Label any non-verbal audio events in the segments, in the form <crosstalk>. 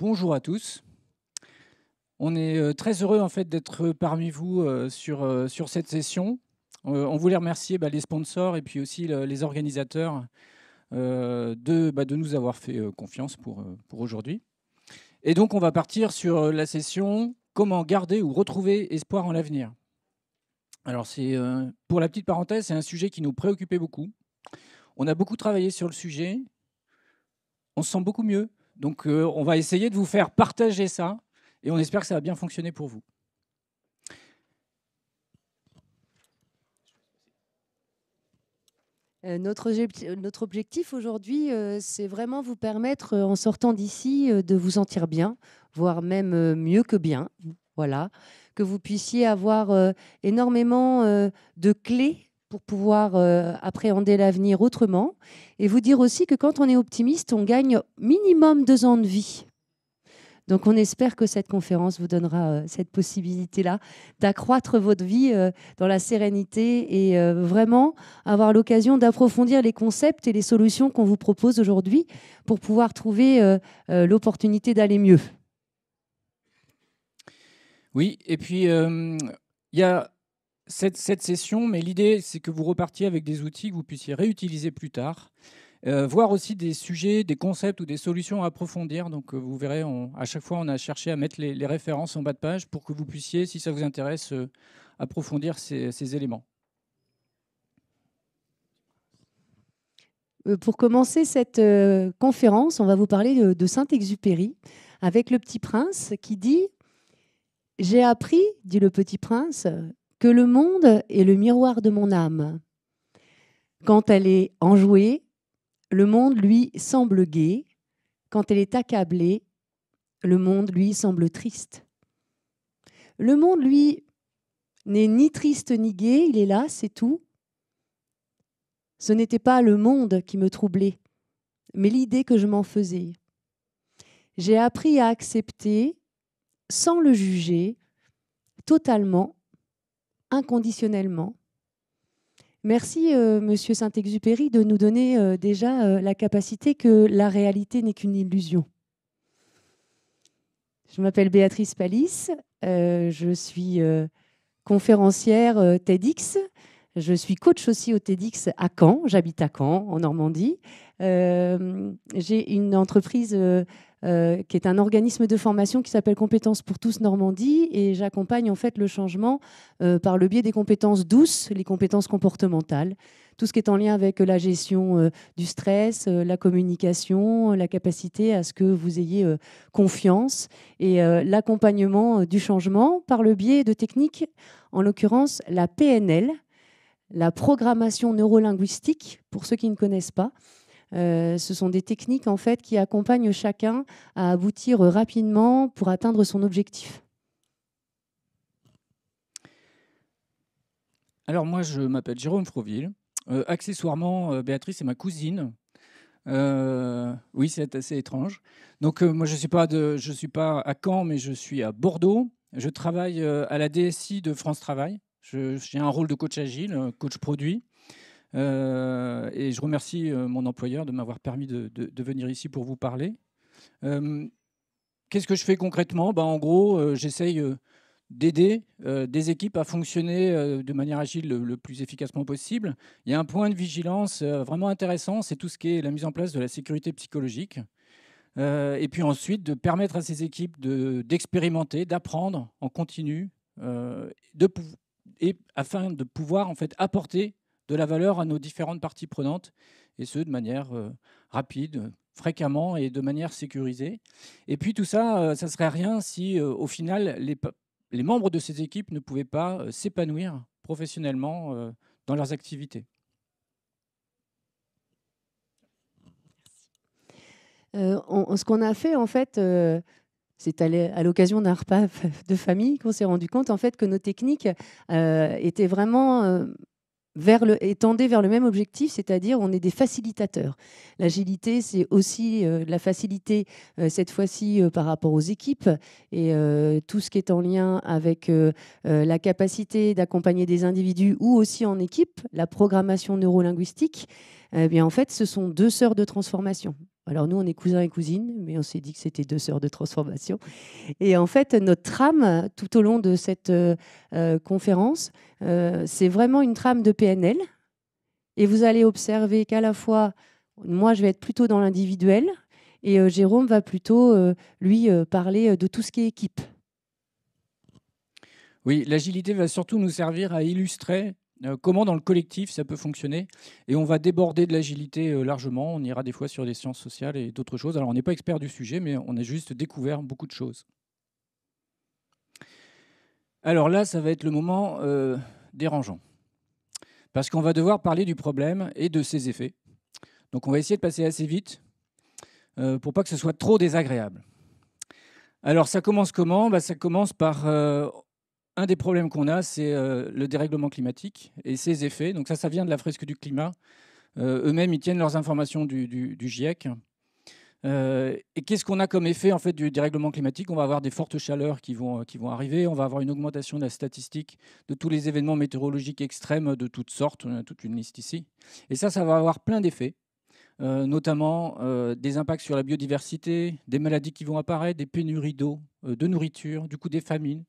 Bonjour à tous. On est euh, très heureux en fait d'être parmi vous euh, sur, euh, sur cette session. On voulait remercier bah, les sponsors et puis aussi les organisateurs de, bah, de nous avoir fait confiance pour, pour aujourd'hui. Et donc on va partir sur la session Comment garder ou retrouver espoir en l'avenir. Alors c'est pour la petite parenthèse, c'est un sujet qui nous préoccupait beaucoup. On a beaucoup travaillé sur le sujet. On se sent beaucoup mieux donc euh, on va essayer de vous faire partager ça et on espère que ça va bien fonctionner pour vous. Euh, euh, notre, objectif aujourd'hui, c'est vraiment vous permettre, en sortant d'ici, de vous sentir bien, voire même mieux que bien. Voilà, que vous puissiez avoir énormément de clés pour pouvoir euh, appréhender l'avenir autrement et vous dire aussi que quand on est optimiste, on gagne minimum deux ans de vie. Donc on espère que cette conférence vous donnera euh, cette possibilité-là d'accroître votre vie euh, dans la sérénité et vraiment avoir l'occasion d'approfondir les concepts et les solutions qu'on vous propose aujourd'hui pour pouvoir trouver l'opportunité d'aller mieux. Oui, et puis il y a cette, session, mais l'idée, c'est que vous repartiez avec des outils que vous puissiez réutiliser plus tard. voire euh, voir aussi des sujets, des concepts ou des solutions à approfondir. Donc euh, vous verrez, à chaque fois, on a cherché à mettre les, références en bas de page pour que vous puissiez, si ça vous intéresse, euh, approfondir ces, éléments. Pour commencer cette conférence, on va vous parler de Saint-Exupéry avec le petit prince qui dit ⁇ J'ai appris, dit le petit prince, que le monde est le miroir de mon âme. Quand elle est enjouée, le monde lui semble gai. Quand elle est accablée, le monde lui semble triste. Le monde, lui, n'est ni triste ni gai, il est là, c'est tout. Ce n'était pas le monde qui me troublait, mais l'idée que je m'en faisais. J'ai appris à accepter, sans le juger, totalement inconditionnellement. Merci, euh, Monsieur Saint-Exupéry, de nous donner euh, déjà euh, la capacité que la réalité n'est qu'une illusion. Je m'appelle Béatrice Palisse, je suis conférencière TEDx, je suis coach aussi au TEDx à Caen, j'habite à Caen, en Normandie. J'ai une entreprise euh, qui est un organisme de formation qui s'appelle Compétences pour tous Normandie et j'accompagne en fait le changement euh, par le biais des compétences douces, les compétences comportementales, tout ce qui est en lien avec euh, la gestion du stress, la communication, la capacité à ce que vous ayez confiance et l'accompagnement du changement par le biais de techniques, en l'occurrence la PNL, la programmation neurolinguistique pour ceux qui ne connaissent pas euh, ce sont des techniques en fait qui accompagnent chacun à aboutir rapidement pour atteindre son objectif. Alors moi, je m'appelle Jérôme Froville. Euh, accessoirement, euh, Béatrice est ma cousine. oui, c'est assez étrange. Donc moi, je ne suis, pas suis pas à Caen, mais je suis à Bordeaux. Je travaille à la DSI de France Travail. J'ai un rôle de coach agile, coach produit. Euh, et je remercie euh, mon employeur de m'avoir permis de, venir ici pour vous parler. Euh, qu'est-ce que je fais concrètement ben, En gros, j'essaye d'aider des équipes à fonctionner de manière agile le, plus efficacement possible. Il y a un point de vigilance vraiment intéressant, c'est tout ce qui est la mise en place de la sécurité psychologique. et puis ensuite, de permettre à ces équipes d'expérimenter, d'apprendre en continu, et afin de pouvoir en fait apporter de la valeur à nos différentes parties prenantes, et ce, de manière euh, rapide, fréquemment et de manière sécurisée. Et puis tout ça, euh, ça ne serait rien si, euh, au final, les, membres de ces équipes ne pouvaient pas s'épanouir professionnellement dans leurs activités. ce qu'on a fait, en fait, c'est à l'occasion d'un repas de famille qu'on s'est rendu compte en fait que nos techniques étaient vraiment vers le, et vers le même objectif, c'est-à-dire on est des facilitateurs. L'agilité, c'est aussi euh, la facilité, euh, cette fois-ci euh, par rapport aux équipes et tout ce qui est en lien avec la capacité d'accompagner des individus ou aussi en équipe, la programmation neurolinguistique. Eh bien, en fait, ce sont deux sœurs de transformation. Alors nous, on est cousins et cousines, mais on s'est dit que c'était deux sœurs de transformation. Et en fait, notre trame, tout au long de cette euh, euh, conférence, euh, c'est vraiment une trame de PNL. Et vous allez observer qu'à la fois, moi, je vais être plutôt dans l'individuel, et Jérôme va plutôt, lui, parler de tout ce qui est équipe. Oui, l'agilité va surtout nous servir à illustrer euh, comment dans le collectif ça peut fonctionner. Et on va déborder de l'agilité euh, largement. On ira des fois sur les sciences sociales et d'autres choses. Alors on n'est pas expert du sujet, mais on a juste découvert beaucoup de choses. Alors là, ça va être le moment euh, dérangeant. Parce qu'on va devoir parler du problème et de ses effets. Donc on va essayer de passer assez vite pour pas que ce soit trop désagréable. Alors ça commence comment bah, Ça commence par un des problèmes qu'on a, c'est euh, le dérèglement climatique et ses effets. Donc ça, ça vient de la fresque du climat. Euh, eux-mêmes, ils tiennent leurs informations du, GIEC. Euh, et qu'est-ce qu'on a comme effet en fait du dérèglement climatique On va avoir des fortes chaleurs qui vont, qui vont arriver. On va avoir une augmentation de la statistique de tous les événements météorologiques extrêmes de toutes sortes. On a toute une liste ici. Et ça, ça va avoir plein d'effets. notamment des impacts sur la biodiversité, des maladies qui vont apparaître, des pénuries d'eau, de nourriture, du coup des famines,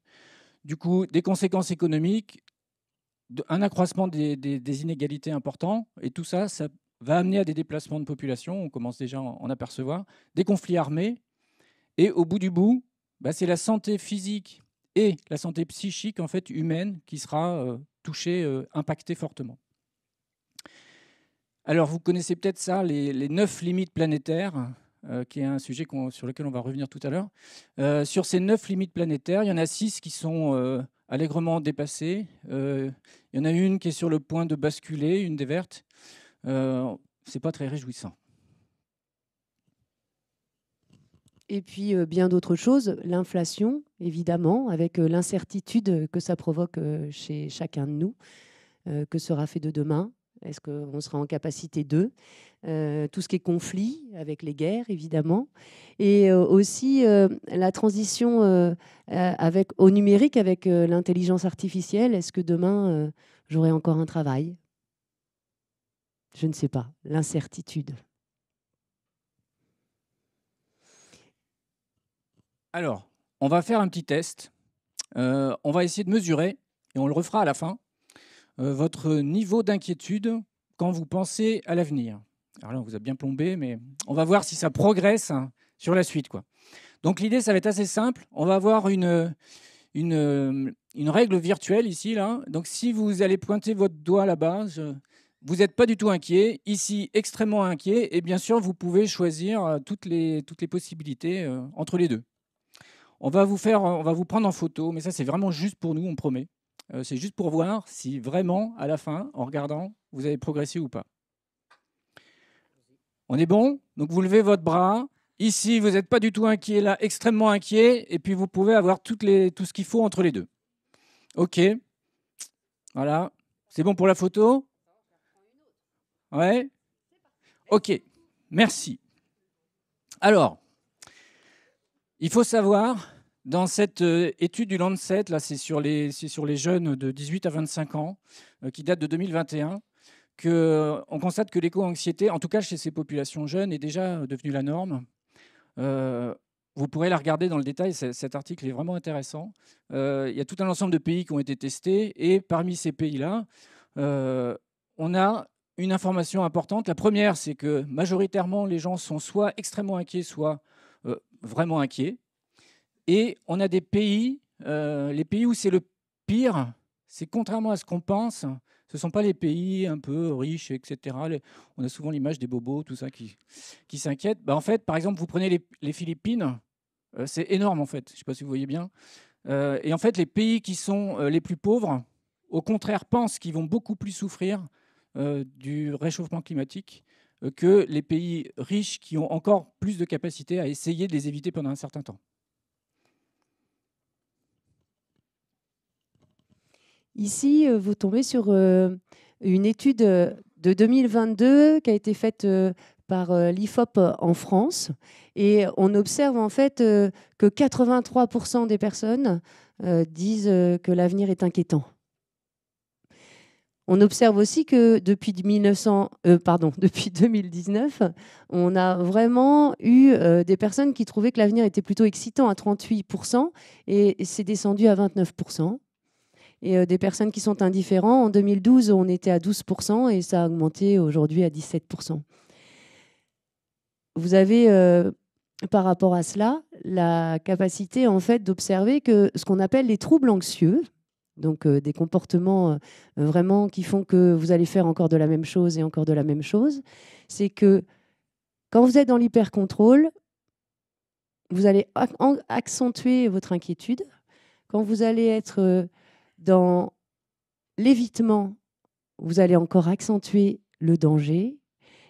du coup, des conséquences économiques, un accroissement des, inégalités importants, et tout ça, ça va amener à des déplacements de population, on commence déjà à en apercevoir, des conflits armés, et au bout du bout, bah, c'est la santé physique et la santé psychique en fait humaine qui sera euh, touchée, euh, impactée fortement. Alors vous connaissez peut-être ça, les, neuf limites planétaires. Euh, qui est un sujet sur lequel on va revenir tout à l'heure. Euh, sur ces neuf limites planétaires, il y en a six qui sont euh, allègrement dépassées. il y en a une qui est sur le point de basculer, une des vertes. Ce n'est pas très réjouissant. Et puis bien d'autres choses, l'inflation, évidemment, avec l'incertitude que ça provoque chez chacun de nous. que sera fait de demain est-ce qu'on sera en capacité d'eux euh, Tout ce qui est conflit avec les guerres, évidemment. Et euh, aussi euh, la transition au numérique avec l'intelligence artificielle. Est-ce que demain, j'aurai encore un travail Je ne sais pas. L'incertitude. Alors, on va faire un petit test. on va essayer de mesurer et on le refera à la fin. Euh, votre niveau d'inquiétude quand vous pensez à l'avenir. Alors là, on vous a bien plombé, mais on va voir si ça progresse hein, sur la suite. Quoi. Donc l'idée, ça va être assez simple. On va avoir une, une, règle virtuelle ici. Là. Donc si vous allez pointer votre doigt là-bas, vous n'êtes pas du tout inquiet. Ici, extrêmement inquiet. Et bien sûr, vous pouvez choisir euh, toutes les, toutes les possibilités euh, entre les deux. On va, vous faire, on va vous prendre en photo, mais ça, c'est vraiment juste pour nous, on promet. Euh, c'est juste pour voir si vraiment, à la fin, en regardant, vous avez progressé ou pas. On est bon Donc vous levez votre bras. Ici, vous n'êtes pas du tout inquiet, là, extrêmement inquiet. Et puis vous pouvez avoir tout ce qu'il faut entre les deux. OK. Voilà. C'est bon pour la photo Ouais Ok. Merci. Alors, il faut savoir dans cette euh, étude du Lancet, là, c'est sur, les, sur les jeunes de 18 à 25 ans, euh, qui date de 2021, que euh, on constate que l'éco-anxiété, en tout cas chez ces populations jeunes, est déjà devenue la norme. vous pourrez la regarder dans le détail, cet article est vraiment intéressant. il y a tout un ensemble de pays qui ont été testés, et parmi ces pays-là, on a une information importante. La première, c'est que majoritairement, les gens sont soit extrêmement inquiets, soit vraiment inquiets. Et on a des pays, euh, les pays où c'est le pire, c'est contrairement à ce qu'on pense, ce ne sont pas les pays un peu riches, etc. on a souvent l'image des bobos, tout ça, qui, qui s'inquiètent. Bah, en fait, par exemple, vous prenez les, Philippines, euh, c'est énorme en fait, je ne sais pas si vous voyez bien. Euh, et en fait, les pays qui sont les plus pauvres, au contraire, pensent qu'ils vont beaucoup plus souffrir du réchauffement climatique que les pays riches qui ont encore plus de capacité à essayer de les éviter pendant un certain temps. Ici, euh, vous tombez sur euh, une étude euh, de 2022 qui a été faite par l'IFOP en France. Et on observe en fait que 83% des personnes disent que l'avenir est inquiétant. On observe aussi que depuis, 2019, <laughs> on a vraiment eu des personnes qui trouvaient que l'avenir était plutôt excitant à 38% et c'est descendu à 29% et euh, des personnes qui sont indifférentes. En 2012, on était à 12% et ça a augmenté aujourd'hui à 17%. Vous avez euh, par rapport à cela la capacité en fait d'observer que ce qu'on appelle les troubles anxieux, donc euh, des comportements vraiment qui font que vous allez faire encore de la même chose et encore de la même chose, c'est que quand vous êtes dans l'hyper-contrôle, vous allez accentuer votre inquiétude. Quand vous allez être dans l'évitement, vous allez encore accentuer le danger.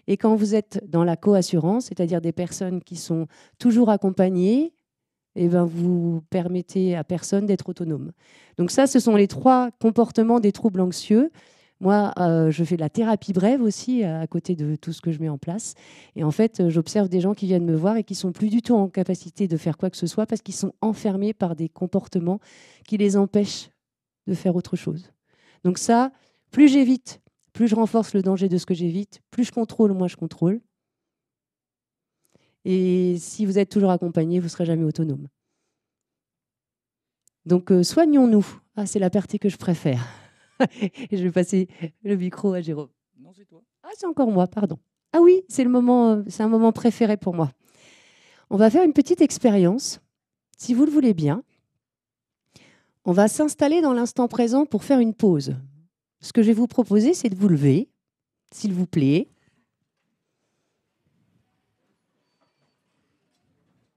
Et quand vous êtes dans la coassurance, c'est-à-dire des personnes qui sont toujours accompagnées, et eh ben vous permettez à personne d'être autonome. Donc ça, ce sont les trois comportements des troubles anxieux. Moi, euh, je fais de la thérapie brève aussi, à côté de tout ce que je mets en place. Et en fait, j'observe des gens qui viennent me voir et qui sont plus du tout en capacité de faire quoi que ce soit parce qu'ils sont enfermés par des comportements qui les empêchent de faire autre chose. Donc ça, plus j'évite, plus je renforce le danger de ce que j'évite, plus je contrôle, moins je contrôle. Et si vous êtes toujours accompagné, vous ne serez jamais autonome. Donc euh, soignons-nous. Ah, c'est la partie que je préfère. <laughs> je vais passer le micro à Jérôme. Non, c'est toi. Ah, c'est encore moi, pardon. Ah oui, c'est le moment, euh, c'est un moment préféré pour moi. On va faire une petite expérience, si vous le voulez bien. On va s'installer dans l'instant présent pour faire une pause. Ce que je vais vous proposer, c'est de vous lever, s'il vous plaît.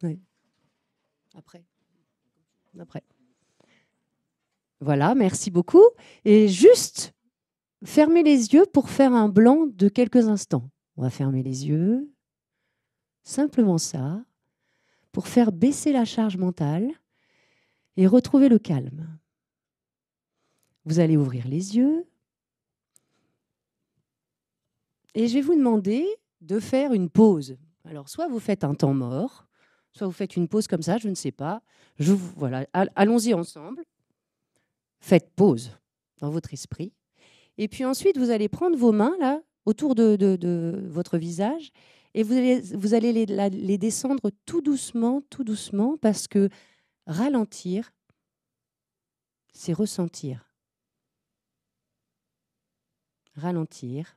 Oui. Après. Après. Voilà, merci beaucoup. Et juste, fermez les yeux pour faire un blanc de quelques instants. On va fermer les yeux. Simplement ça, pour faire baisser la charge mentale et retrouvez le calme. Vous allez ouvrir les yeux et je vais vous demander de faire une pause. Alors, soit vous faites un temps mort, soit vous faites une pause comme ça, je ne sais pas. Je voilà, allons-y ensemble. Faites pause dans votre esprit. Et puis ensuite, vous allez prendre vos mains là autour de, votre visage et vous allez, vous allez les, les descendre tout doucement, tout doucement, parce que Ralentir, c'est ressentir. Ralentir.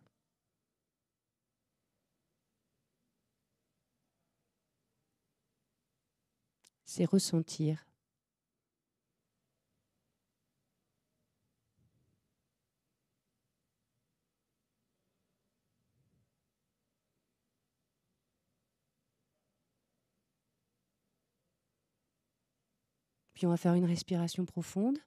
C'est ressentir. Puis on va faire une respiration profonde.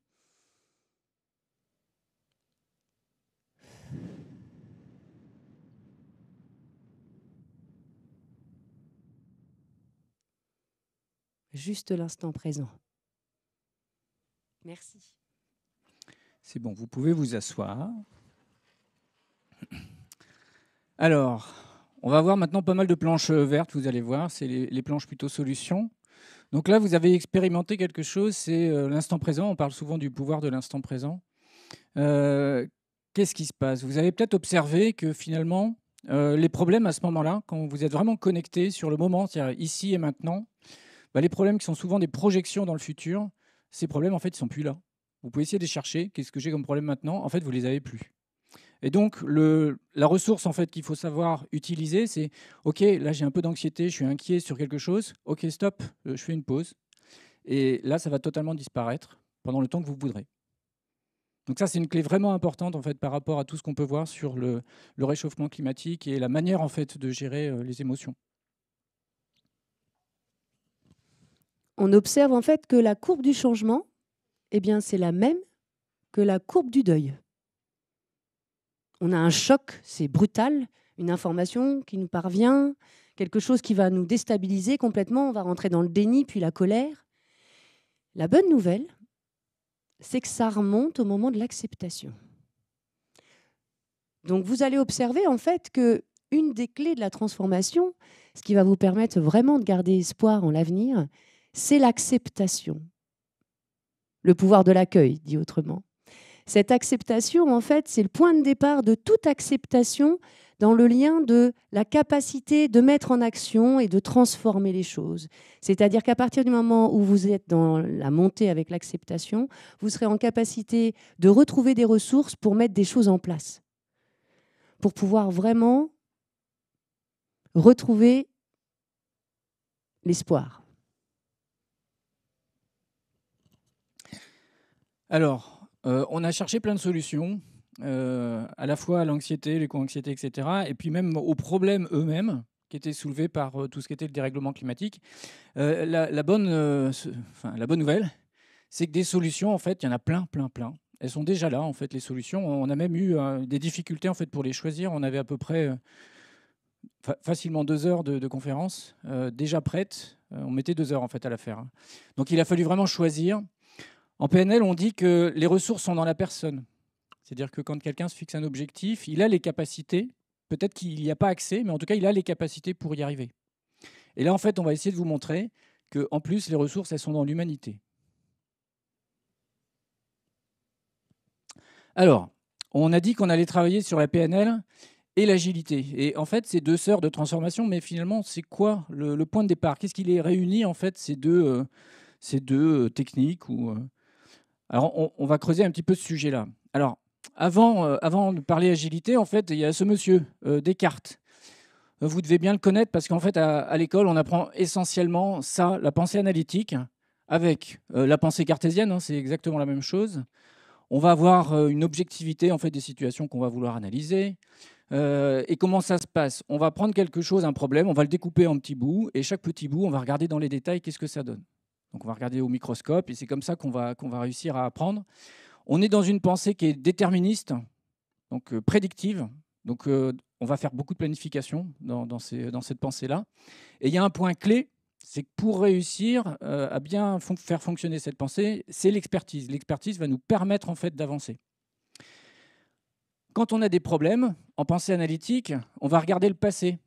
Juste l'instant présent. Merci. C'est bon, vous pouvez vous asseoir. Alors, on va voir maintenant pas mal de planches vertes, vous allez voir, c'est les, les planches plutôt solutions. Donc là, vous avez expérimenté quelque chose, c'est euh, l'instant présent. On parle souvent du pouvoir de l'instant présent. Euh, qu'est-ce qui se passe Vous avez peut-être observé que finalement, euh, les problèmes à ce moment-là, quand vous êtes vraiment connecté sur le moment, c'est-à-dire ici et maintenant, bah, les problèmes qui sont souvent des projections dans le futur, ces problèmes, en fait, ils sont plus là. Vous pouvez essayer de les chercher. Qu'est-ce que j'ai comme problème maintenant En fait, vous les avez plus. Et donc, la ressource en fait qu'il faut savoir utiliser, c'est OK, là j'ai un peu d'anxiété, je suis inquiet sur quelque chose. OK, stop, euh, je fais une pause. Et là, ça va totalement disparaître pendant le temps que vous voudrez. Donc ça, c'est une clé vraiment importante en fait par rapport à tout ce qu'on peut voir sur le, réchauffement climatique et la manière en fait de gérer euh, les émotions. On observe en fait que la courbe du changement, eh bien, c'est la même que la courbe du deuil on a un choc, c'est brutal, une information qui nous parvient, quelque chose qui va nous déstabiliser complètement, on va rentrer dans le déni, puis la colère. La bonne nouvelle, c'est que ça remonte au moment de l'acceptation. Donc vous allez observer en fait que une des clés de la transformation, ce qui va vous permettre vraiment de garder espoir en l'avenir, c'est l'acceptation. Le pouvoir de l'accueil, dit autrement. Cette acceptation, en fait, c'est le point de départ de toute acceptation dans le lien de la capacité de mettre en action et de transformer les choses. C'est-à-dire qu'à partir du moment où vous êtes dans la montée avec l'acceptation, vous serez en capacité de retrouver des ressources pour mettre des choses en place, pour pouvoir vraiment retrouver l'espoir. Alors, euh, on a cherché plein de solutions, euh, à la fois à l'anxiété, l'éco-anxiété, etc., et puis même aux problèmes eux-mêmes qui étaient soulevés par euh, tout ce qui était le dérèglement climatique. La, bonne, la bonne nouvelle, c'est que des solutions, en fait, il y en a plein, plein, plein. Elles sont déjà là, en fait, les solutions. On a même eu des difficultés, en fait, pour les choisir. On avait à peu près facilement deux heures de, de déjà prêtes. on mettait deux heures, en fait, à la faire. Hein. Donc, il a fallu vraiment choisir en PNL, on dit que les ressources sont dans la personne. C'est-à-dire que quand quelqu'un se fixe un objectif, il a les capacités, peut-être qu'il n'y a pas accès, mais en tout cas, il a les capacités pour y arriver. Et là, en fait, on va essayer de vous montrer qu'en plus, les ressources, elles sont dans l'humanité. Alors, on a dit qu'on allait travailler sur la PNL et l'agilité. Et en fait, c'est deux sœurs de transformation, mais finalement, c'est quoi le, point de départ Qu'est-ce qui les réunit, en fait, ces deux, euh, deux euh, techniques ou, euh, alors, on, va creuser un petit peu ce sujet-là. Alors, avant, euh, avant de parler agilité, en fait, il y a ce monsieur, euh, Descartes. Euh, vous devez bien le connaître parce qu'en fait, à, l'école, on apprend essentiellement ça, la pensée analytique, avec la pensée cartésienne, hein, c'est exactement la même chose. On va avoir une objectivité en fait des situations qu'on va vouloir analyser. et comment ça se passe On va prendre quelque chose, un problème, on va le découper en petits bouts, et chaque petit bout, on va regarder dans les détails qu'est-ce que ça donne. Donc on va regarder au microscope et c'est comme ça qu'on va, qu'on va réussir à apprendre. On est dans une pensée qui est déterministe, donc euh, prédictive. Donc euh, on va faire beaucoup de planification dans, cette pensée-là. Et il y a un point clé, c'est que pour réussir euh, à bien faire fonctionner cette pensée, c'est l'expertise. L'expertise va nous permettre en fait d'avancer. Quand on a des problèmes en pensée analytique, on va regarder le passé.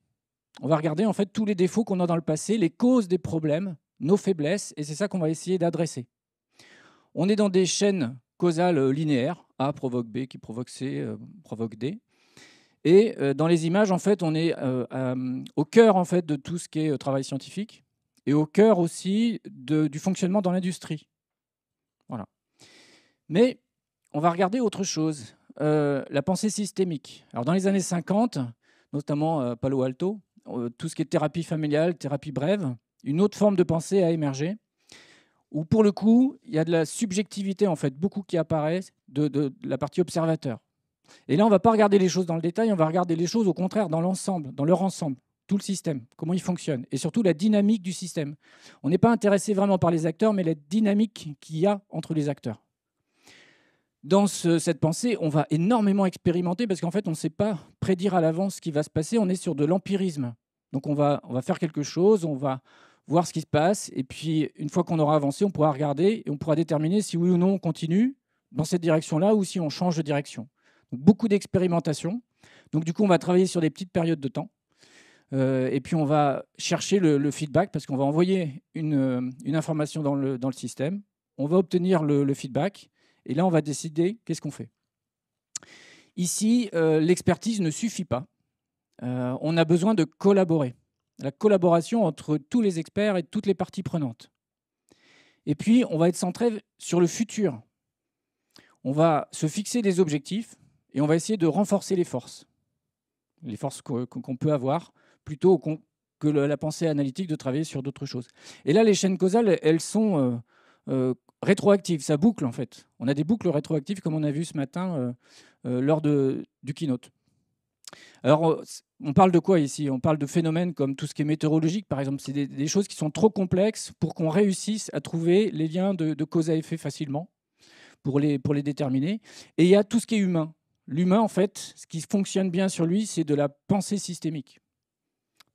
On va regarder en fait tous les défauts qu'on a dans le passé, les causes des problèmes nos faiblesses, et c'est ça qu'on va essayer d'adresser. On est dans des chaînes causales euh, linéaires, A provoque B qui provoque C, euh, provoque D. Et euh, dans les images, en fait, on est au cœur en fait, de tout ce qui est travail scientifique et au cœur aussi du fonctionnement dans l'industrie. Voilà. Mais on va regarder autre chose, la pensée systémique. Alors dans les années 50, notamment Palo Alto, tout ce qui est thérapie familiale, thérapie brève, une autre forme de pensée a émergé, où pour le coup, il y a de la subjectivité, en fait, beaucoup qui apparaît de, la partie observateur. Et là, on ne va pas regarder les choses dans le détail, on va regarder les choses au contraire dans l'ensemble, dans leur ensemble, tout le système, comment il fonctionne, et surtout la dynamique du système. On n'est pas intéressé vraiment par les acteurs, mais la dynamique qu'il y a entre les acteurs. Dans cette pensée, on va énormément expérimenter parce qu'en fait, on ne sait pas prédire à l'avance ce qui va se passer, on est sur de l'empirisme. Donc on va faire quelque chose, on va voir ce qui se passe. Et puis, une fois qu'on aura avancé, on pourra regarder et on pourra déterminer si oui ou non on continue dans cette direction-là ou si on change de direction. beaucoup d'expérimentation. Donc, du coup, on va travailler sur des petites périodes de temps. Euh, et puis, on va chercher le, feedback parce qu'on va envoyer une, euh, information dans le, système. On va obtenir le, feedback. Et là, on va décider qu'est-ce qu'on fait. Ici, euh, l'expertise ne suffit pas. on a besoin de collaborer la collaboration entre tous les experts et toutes les parties prenantes. Et puis, on va être centré sur le futur. On va se fixer des objectifs et on va essayer de renforcer les forces, les forces qu'on peut avoir, plutôt que la pensée analytique de travailler sur d'autres choses. Et là, les chaînes causales, elles sont euh, euh, rétroactives, ça boucle en fait. On a des boucles rétroactives comme on a vu ce matin euh, lors de, du keynote. Alors, euh, on parle de quoi ici On parle de phénomènes comme tout ce qui est météorologique, par exemple. C'est des, choses qui sont trop complexes pour qu'on réussisse à trouver les liens de, cause à effet facilement pour les, pour les déterminer. Et il y a tout ce qui est humain. L'humain, en fait, ce qui fonctionne bien sur lui, c'est de la pensée systémique.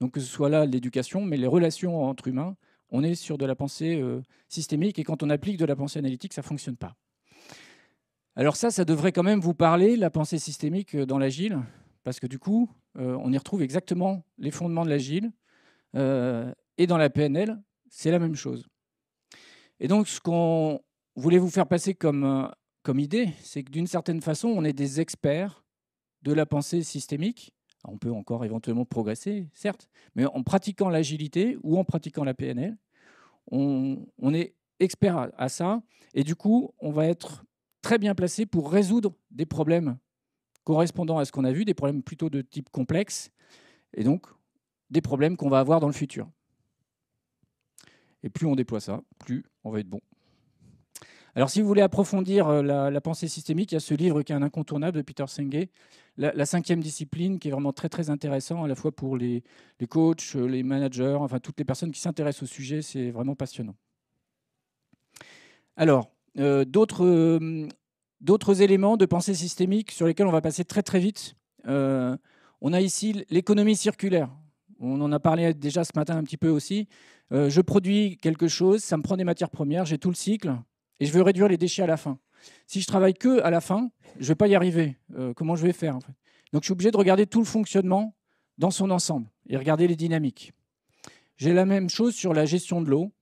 Donc que ce soit là l'éducation, mais les relations entre humains, on est sur de la pensée euh, systémique. Et quand on applique de la pensée analytique, ça ne fonctionne pas. Alors ça, ça devrait quand même vous parler, la pensée systémique euh, dans l'agile parce que du coup, euh, on y retrouve exactement les fondements de l'agile. Euh, et dans la PNL, c'est la même chose. Et donc, ce qu'on voulait vous faire passer comme, euh, comme idée, c'est que d'une certaine façon, on est des experts de la pensée systémique. On peut encore éventuellement progresser, certes, mais en pratiquant l'agilité ou en pratiquant la PNL, on, est experts à, ça. Et du coup, on va être très bien placé pour résoudre des problèmes correspondant à ce qu'on a vu, des problèmes plutôt de type complexe, et donc des problèmes qu'on va avoir dans le futur. Et plus on déploie ça, plus on va être bon. Alors si vous voulez approfondir euh, la, pensée systémique, il y a ce livre qui est un incontournable de Peter Senge, la, cinquième discipline, qui est vraiment très très intéressant, à la fois pour les, coachs, euh, les managers, enfin toutes les personnes qui s'intéressent au sujet, c'est vraiment passionnant. Alors, euh, d'autres d'autres éléments de pensée systémique sur lesquels on va passer très très vite. Euh, on a ici l'économie circulaire. On en a parlé déjà ce matin un petit peu aussi. Euh, je produis quelque chose, ça me prend des matières premières, j'ai tout le cycle et je veux réduire les déchets à la fin. Si je travaille que à la fin, je ne vais pas y arriver. Euh, comment je vais faire Donc je suis obligé de regarder tout le fonctionnement dans son ensemble et regarder les dynamiques. J'ai la même chose sur la gestion de l'eau.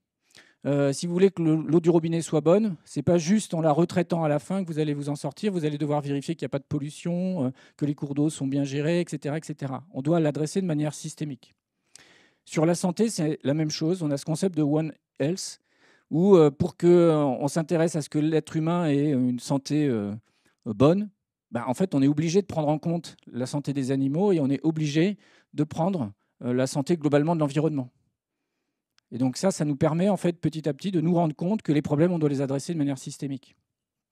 Euh, si vous voulez que l'eau du robinet soit bonne, c'est pas juste en la retraitant à la fin que vous allez vous en sortir. Vous allez devoir vérifier qu'il n'y a pas de pollution, euh, que les cours d'eau sont bien gérés, etc., etc. On doit l'adresser de manière systémique. Sur la santé, c'est la même chose. On a ce concept de One Health, où euh, pour qu'on s'intéresse à ce que l'être humain ait une santé bonne, bah, en fait, on est obligé de prendre en compte la santé des animaux et on est obligé de prendre la santé globalement de l'environnement. Et donc ça, ça nous permet en fait petit à petit de nous rendre compte que les problèmes, on doit les adresser de manière systémique.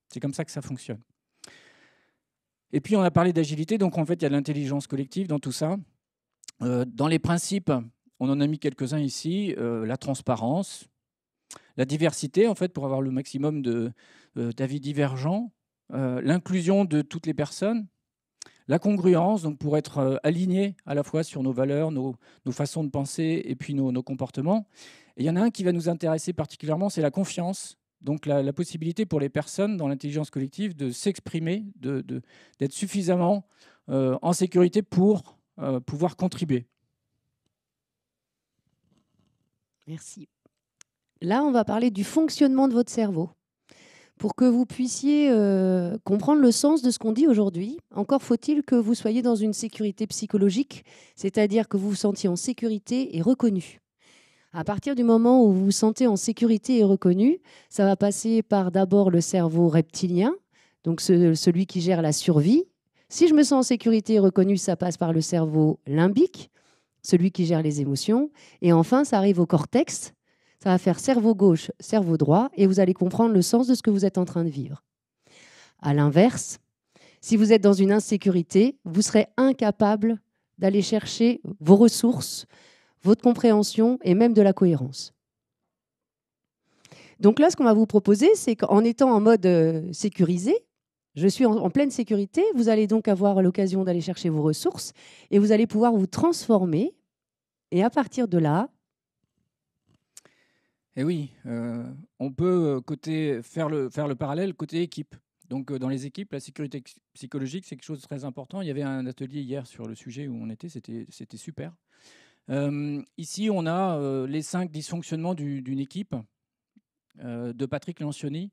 C'est comme ça que ça fonctionne. Et puis on a parlé d'agilité, donc en fait il y a de l'intelligence collective dans tout ça. Euh, dans les principes, on en a mis quelques-uns ici, euh, la transparence, la diversité en fait pour avoir le maximum euh, d'avis divergents, l'inclusion de toutes les personnes, la congruence, donc pour être euh, aligné à la fois sur nos valeurs, nos, façons de penser et puis nos, comportements. il y en a un qui va nous intéresser particulièrement, c'est la confiance. Donc la, possibilité pour les personnes dans l'intelligence collective de s'exprimer, d'être de, suffisamment euh, en sécurité pour euh, pouvoir contribuer. Merci. Là, on va parler du fonctionnement de votre cerveau pour que vous puissiez euh, comprendre le sens de ce qu'on dit aujourd'hui. Encore faut-il que vous soyez dans une sécurité psychologique, c'est-à-dire que vous vous sentiez en sécurité et reconnu. À partir du moment où vous vous sentez en sécurité et reconnu, ça va passer par d'abord le cerveau reptilien, donc celui qui gère la survie. Si je me sens en sécurité et reconnu, ça passe par le cerveau limbique, celui qui gère les émotions. Et enfin, ça arrive au cortex, ça va faire cerveau gauche, cerveau droit, et vous allez comprendre le sens de ce que vous êtes en train de vivre. À l'inverse, si vous êtes dans une insécurité, vous serez incapable d'aller chercher vos ressources, votre compréhension et même de la cohérence. Donc là, ce qu'on va vous proposer, c'est qu'en étant en mode euh, sécurisé, je suis en, pleine sécurité, vous allez donc avoir l'occasion d'aller chercher vos ressources et vous allez pouvoir vous transformer. Et à partir de là, eh oui, euh, on peut euh, côté, faire, le, faire le parallèle côté équipe. Donc euh, dans les équipes, la sécurité psychologique, c'est quelque chose de très important. Il y avait un atelier hier sur le sujet où on était, c'était super. ici, on a les cinq dysfonctionnements d'une équipe de Patrick Lancioni.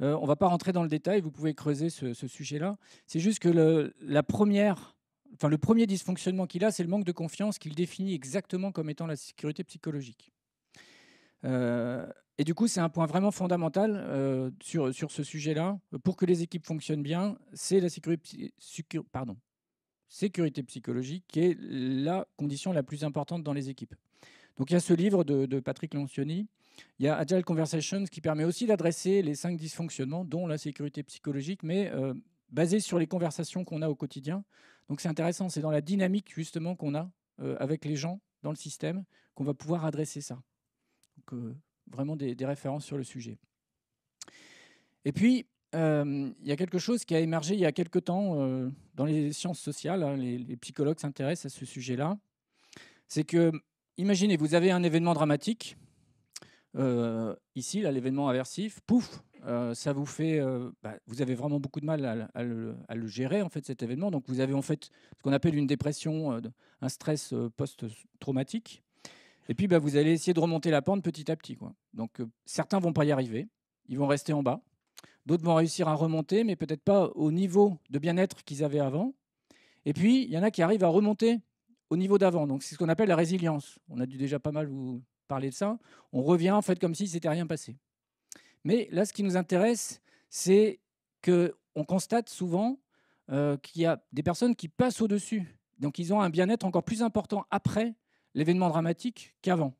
on ne va pas rentrer dans le détail, vous pouvez creuser ce, sujet-là. C'est juste que la première, enfin, le premier dysfonctionnement qu'il a, c'est le manque de confiance qu'il définit exactement comme étant la sécurité psychologique. Euh, et du coup, c'est un point vraiment fondamental euh, sur, sur ce sujet-là. Pour que les équipes fonctionnent bien, c'est la sécurité, pardon, sécurité psychologique qui est la condition la plus importante dans les équipes. Donc il y a ce livre de, Patrick Lancioni, il y a Agile Conversations qui permet aussi d'adresser les cinq dysfonctionnements, dont la sécurité psychologique, mais euh, basé sur les conversations qu'on a au quotidien. Donc c'est intéressant, c'est dans la dynamique justement qu'on a avec les gens dans le système qu'on va pouvoir adresser ça. Donc, vraiment des, références sur le sujet. Et puis, euh, il y a quelque chose qui a émergé il y a quelque temps euh, dans les sciences sociales, hein, les, psychologues s'intéressent à ce sujet-là, c'est que, imaginez, vous avez un événement dramatique, euh, ici, l'événement aversif, pouf, ça vous fait, bah, vous avez vraiment beaucoup de mal à, le, à, le, gérer, en fait, cet événement, donc vous avez en fait ce qu'on appelle une dépression, un stress post-traumatique, et puis, bah, vous allez essayer de remonter la pente petit à petit. Donc, euh, certains vont pas y arriver, ils vont rester en bas. D'autres vont réussir à remonter, mais peut-être pas au niveau de bien-être qu'ils avaient avant. Et puis, il y en a qui arrivent à remonter au niveau d'avant. Donc, c'est ce qu'on appelle la résilience. On a dû déjà pas mal vous parler de ça. On revient en fait comme si c'était rien passé. Mais là, ce qui nous intéresse, c'est qu'on constate souvent euh, qu'il y a des personnes qui passent au-dessus. Donc, ils ont un bien-être encore plus important après l'événement dramatique qu'avant.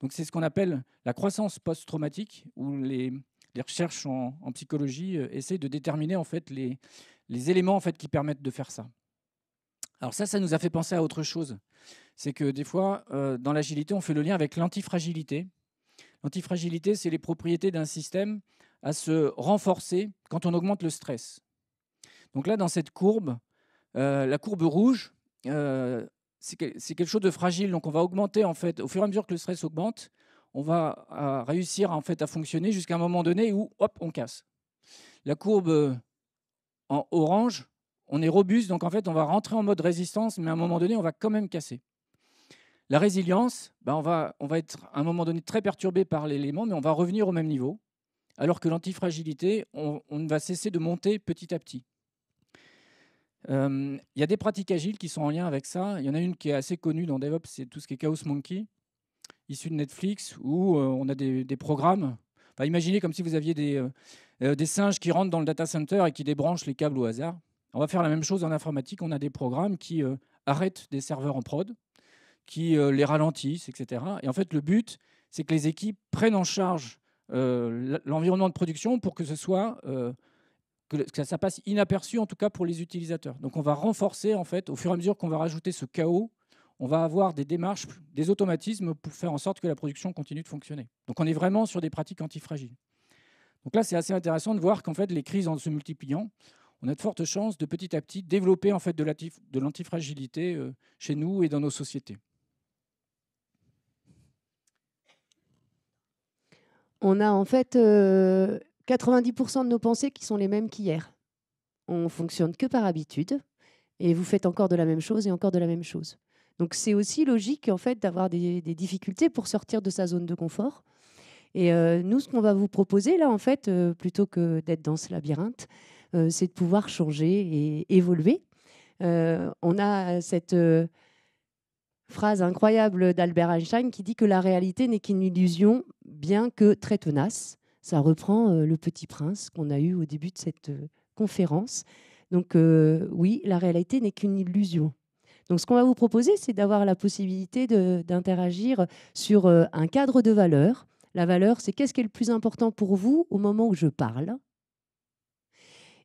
Donc c'est ce qu'on appelle la croissance post-traumatique, où les, les recherches en, psychologie euh, essaient de déterminer en fait les, les, éléments en fait qui permettent de faire ça. Alors ça, ça nous a fait penser à autre chose. C'est que des fois, euh, dans l'agilité, on fait le lien avec l'antifragilité. L'antifragilité, c'est les propriétés d'un système à se renforcer quand on augmente le stress. Donc là, dans cette courbe, euh, la courbe rouge, c'est quelque chose de fragile. Donc on va augmenter en fait, au fur et à mesure que le stress augmente, on va réussir en fait à fonctionner jusqu'à un moment donné où hop, on casse. La courbe euh, en orange, on est robuste, donc en fait on va rentrer en mode résistance, mais à un moment donné on va quand même casser. La résilience, ben, on, va, on va être à un moment donné très perturbé par l'élément, mais on va revenir au même niveau. Alors que l'antifragilité, on, on va cesser de monter petit à petit. Euh, il y a des pratiques agiles qui sont en lien avec ça. Il y en a une qui est assez connue dans DevOps, c'est tout ce qui est Chaos Monkey, issu de Netflix, où euh, on a des, programmes imaginez comme si vous aviez des, euh, des, singes qui rentrent dans le data center et qui débranchent les câbles au hasard. On va faire la même chose en informatique. On a des programmes qui arrêtent des serveurs en prod, qui les ralentissent, etc. Et en fait, le but, c'est que les équipes prennent en charge l'environnement de production pour que ce soit que, ça passe inaperçu en tout cas pour les utilisateurs. Donc on va renforcer en fait, au fur et à mesure qu'on va rajouter ce chaos, on va avoir des démarches, des automatismes pour faire en sorte que la production continue de fonctionner. Donc on est vraiment sur des pratiques antifragiles. Donc là, c'est assez intéressant de voir qu'en fait, les crises en se multipliant, on a de fortes chances de petit à petit développer en fait de l'antifragilité euh, chez nous et dans nos sociétés. On a en fait euh, 90% de nos pensées qui sont les mêmes qu'hier. On fonctionne que par habitude et vous faites encore de la même chose et encore de la même chose. Donc c'est aussi logique en fait d'avoir des, difficultés pour sortir de sa zone de confort. Et euh, nous, ce qu'on va vous proposer là en fait, euh, plutôt que d'être dans ce labyrinthe, euh, c'est de pouvoir changer et évoluer. on a cette phrase incroyable d'Albert Einstein qui dit que la réalité n'est qu'une illusion, bien que très tenace ça reprend Le Petit Prince qu'on a eu au début de cette conférence. Donc oui, la réalité n'est qu'une illusion. Donc ce qu'on va vous proposer, c'est d'avoir la possibilité d'interagir sur un cadre de valeur. La valeur, c'est qu'est-ce qui est le plus important pour vous au moment où je parle.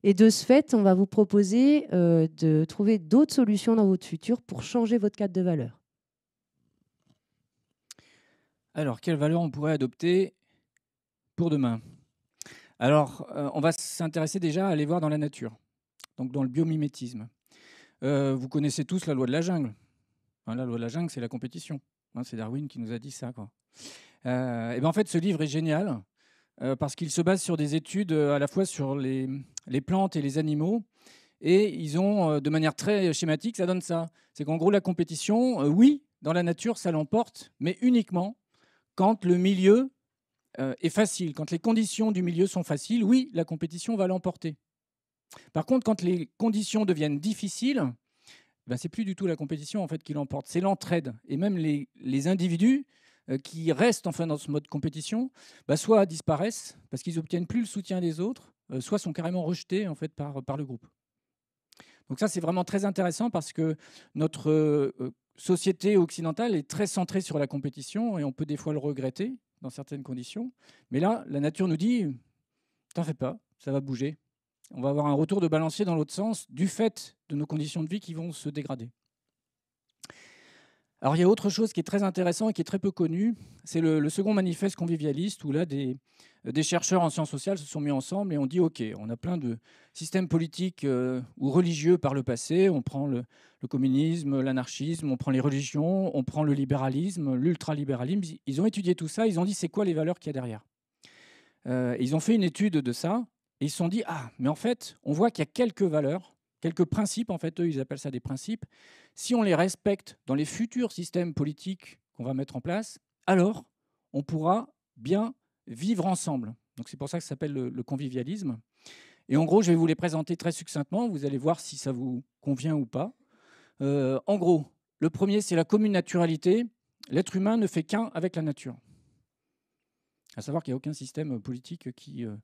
Et de ce fait, on va vous proposer de trouver d'autres solutions dans votre futur pour changer votre cadre de valeur. Alors, quelle valeur on pourrait adopter pour demain. Alors, euh, on va s'intéresser déjà à aller voir dans la nature, donc dans le biomimétisme. Euh, vous connaissez tous la loi de la jungle. la loi de la jungle, c'est la compétition. Hein, c'est Darwin qui nous a dit ça. et euh, eh ben, en fait, ce livre est génial parce qu'il se base sur des études à la fois sur les, les plantes et les animaux. Et ils ont, de manière très schématique, ça donne ça. C'est qu'en gros, la compétition, oui, dans la nature, ça l'emporte, mais uniquement quand le milieu euh, est facile, quand les conditions du milieu sont faciles, oui, la compétition va l'emporter. Par contre, quand les conditions deviennent difficiles, ben, c'est plus du tout la compétition en fait qui l'emporte, c'est l'entraide. Et même les, les individus euh, qui restent enfin dans ce mode compétition, ben, soit disparaissent parce qu'ils n'obtiennent plus le soutien des autres, euh, soit sont carrément rejetés en fait par, par le groupe. Donc ça c'est vraiment très intéressant parce que notre société occidentale est très centrée sur la compétition et on peut des fois le regretter dans certaines conditions. Mais là, la nature nous dit, t'en fais pas, ça va bouger. On va avoir un retour de balancier dans l'autre sens du fait de nos conditions de vie qui vont se dégrader. Alors il y a autre chose qui est très intéressant et qui est très peu connue, c'est le, le, second manifeste convivialiste où là des, euh, des chercheurs en sciences sociales se sont mis ensemble et ont dit OK, on a plein de systèmes politiques euh, ou religieux par le passé. On prend le, communisme, l'anarchisme, on prend les religions, on prend le libéralisme, l'ultralibéralisme. Ils ont étudié tout ça, ils ont dit c'est quoi les valeurs qu'il y a derrière. Euh, ils ont fait une étude de ça et ils se sont dit ah, mais en fait, on voit qu'il y a quelques valeurs quelques principes, en fait, eux, ils appellent ça des principes. Si on les respecte dans les futurs systèmes politiques qu'on va mettre en place, alors on pourra bien vivre ensemble. Donc c'est pour ça que ça s'appelle le, convivialisme. Et en gros, je vais vous les présenter très succinctement. Vous allez voir si ça vous convient ou pas. Euh, en gros, le premier, c'est la commune naturalité. L'être humain ne fait qu'un avec la nature. À savoir qu'il n'y a aucun système politique qui euh,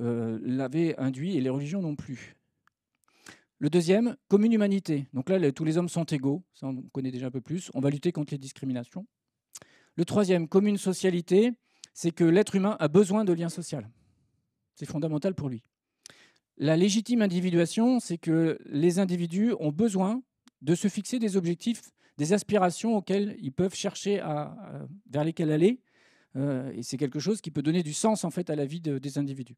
euh, l'avait induit, et les religions non plus. Le deuxième, commune humanité. Donc là, tous les hommes sont égaux, ça on connaît déjà un peu plus. On va lutter contre les discriminations. Le troisième, commune socialité c'est que l'être humain a besoin de liens sociaux. C'est fondamental pour lui. La légitime individuation, c'est que les individus ont besoin de se fixer des objectifs, des aspirations auxquelles ils peuvent chercher à, vers lesquelles aller. Euh, et c'est quelque chose qui peut donner du sens en fait à la vie des individus.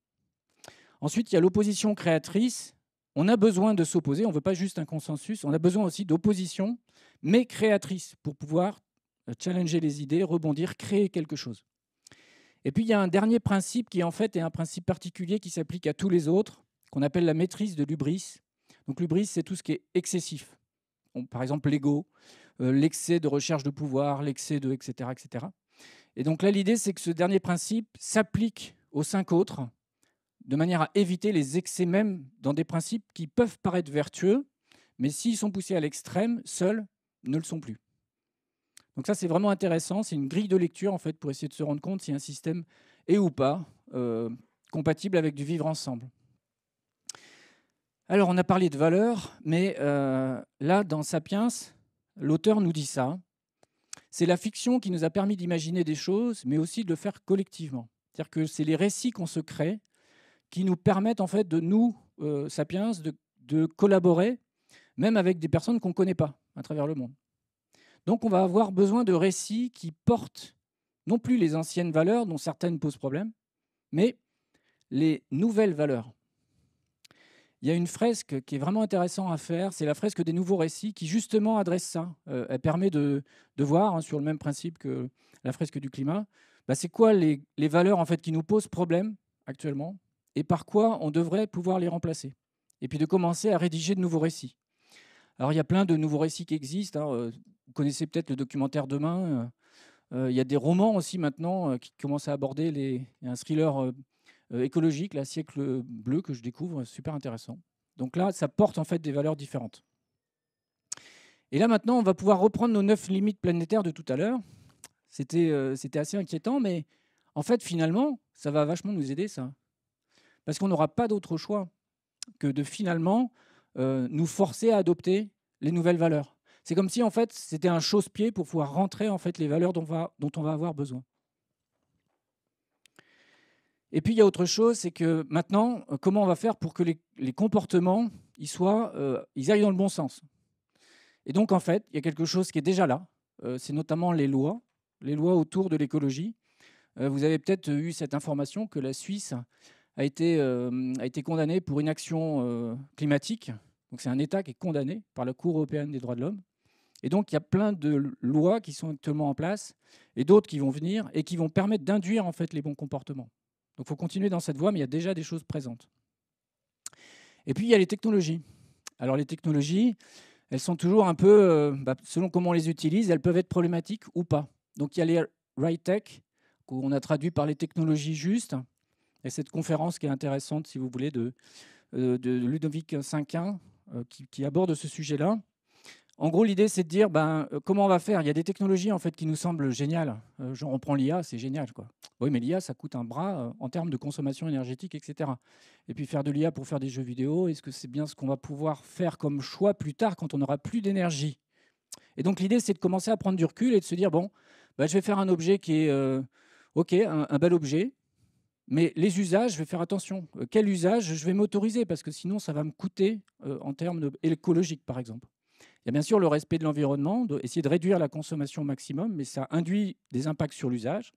Ensuite, il y a l'opposition créatrice. On a besoin de s'opposer, on ne veut pas juste un consensus, on a besoin aussi d'opposition, mais créatrice, pour pouvoir challenger les idées, rebondir, créer quelque chose. Et puis il y a un dernier principe qui en fait est un principe particulier qui s'applique à tous les autres, qu'on appelle la maîtrise de l'ubris. Donc l'ubris, c'est tout ce qui est excessif. par exemple l'ego, euh, l'excès de recherche de pouvoir, l'excès de etc. etc. Et donc là, l'idée, c'est que ce dernier principe s'applique aux cinq autres de manière à éviter les excès même dans des principes qui peuvent paraître vertueux, mais s'ils sont poussés à l'extrême, seuls ne le sont plus. Donc ça, c'est vraiment intéressant. C'est une grille de lecture, en fait, pour essayer de se rendre compte si un système est ou pas euh, compatible avec du vivre ensemble. Alors, on a parlé de valeur, mais euh, là, dans Sapiens, l'auteur nous dit ça. C'est la fiction qui nous a permis d'imaginer des choses, mais aussi de le faire collectivement. C'est-à-dire que c'est les récits qu'on se crée qui nous permettent, en fait, de nous, euh, Sapiens, de, de collaborer, même avec des personnes qu'on ne connaît pas à travers le monde. Donc on va avoir besoin de récits qui portent non plus les anciennes valeurs, dont certaines posent problème, mais les nouvelles valeurs. Il y a une fresque qui est vraiment intéressante à faire, c'est la fresque des nouveaux récits qui justement adresse ça. Euh, elle permet de, voir, hein, sur le même principe que la fresque du climat, bah, c'est quoi les, les, valeurs en fait qui nous posent problème actuellement et par quoi on devrait pouvoir les remplacer. Et puis de commencer à rédiger de nouveaux récits. Alors, il y a plein de nouveaux récits qui existent. Hein, euh, vous connaissez peut-être le documentaire Demain. Euh, euh, il y a des romans aussi maintenant qui commencent à aborder les... un thriller écologique, la siècle bleu, que je découvre, super intéressant. Donc là, ça porte en fait des valeurs différentes. Et là maintenant, on va pouvoir reprendre nos neuf limites planétaires de tout à l'heure. C'était assez inquiétant, mais en fait, finalement, ça va vachement nous aider, ça. Parce qu'on n'aura pas d'autre choix que de finalement euh, nous forcer à adopter les nouvelles valeurs. C'est comme si en fait c'était un chausse-pied pour pouvoir rentrer en fait les valeurs dont, va, dont on va avoir besoin. Et puis il y a autre chose, c'est que maintenant, euh, comment on va faire pour que les, comportements ils soient, euh, ils aillent dans le bon sens. Et donc en fait, il y a quelque chose qui est déjà là. c'est notamment les lois, les lois autour de l'écologie. vous avez peut-être eu cette information que la Suisse a été, a été condamnée pour une action climatique donc c'est un État qui est condamné par la Cour européenne des droits de l'homme. Et donc il y a plein de lois qui sont actuellement en place et d'autres qui vont venir et qui vont permettre d'induire en fait les bons comportements. Donc il faut continuer dans cette voie, mais il y a déjà des choses présentes. Et puis il y a les technologies. Alors les technologies, elles sont toujours un peu, euh, bah, selon comment on les utilise, elles peuvent être problématiques ou pas. Donc il y a les right tech, qu'on a traduit par les technologies justes, et cette conférence qui est intéressante, si vous voulez, de, euh, de Ludovic Cinquin, euh, qui, aborde ce sujet-là. En gros, l'idée, c'est de dire ben, euh, comment on va faire Il y a des technologies en fait, qui nous semblent géniales. Euh, genre, on prend l'IA, c'est génial. Quoi. Oui, mais l'IA, ça coûte un bras en termes de consommation énergétique, etc. Et puis, faire de l'IA pour faire des jeux vidéo, est-ce que c'est bien ce qu'on va pouvoir faire comme choix plus tard quand on n'aura plus d'énergie Et donc, l'idée, c'est de commencer à prendre du recul et de se dire bon, ben, je vais faire un objet qui est. OK, un, bel objet. Mais les usages, je vais faire attention. Euh, quel usage je vais m'autoriser Parce que sinon, ça va me coûter euh, en termes écologiques, par exemple. Il y a bien sûr le respect de l'environnement, essayer de réduire la consommation au maximum, mais ça induit des impacts sur l'usage.